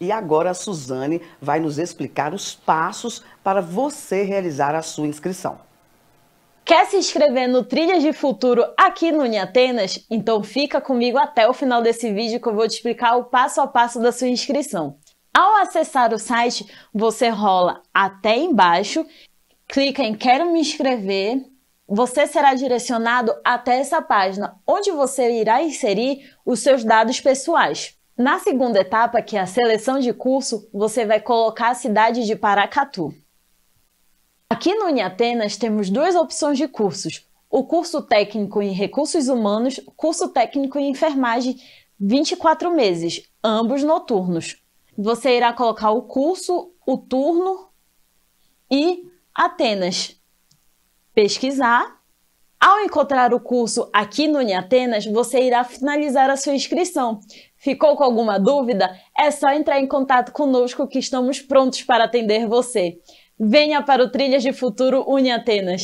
E agora a Suzane vai nos explicar os passos para você realizar a sua inscrição. Quer se inscrever no Trilhas de Futuro aqui no Uniatenas? Então fica comigo até o final desse vídeo que eu vou te explicar o passo a passo da sua inscrição. Ao acessar o site, você rola até embaixo, clica em Quero me inscrever, você será direcionado até essa página, onde você irá inserir os seus dados pessoais. Na segunda etapa, que é a seleção de curso, você vai colocar a cidade de Paracatu. Aqui no Uniatenas temos duas opções de cursos: o curso técnico em recursos humanos, curso técnico em enfermagem, 24 meses, ambos noturnos. Você irá colocar o curso, o turno e Atenas. Pesquisar ao encontrar o curso aqui no Uniatenas, você irá finalizar a sua inscrição. Ficou com alguma dúvida? É só entrar em contato conosco que estamos prontos para atender você. Venha para o Trilhas de Futuro Uni Atenas.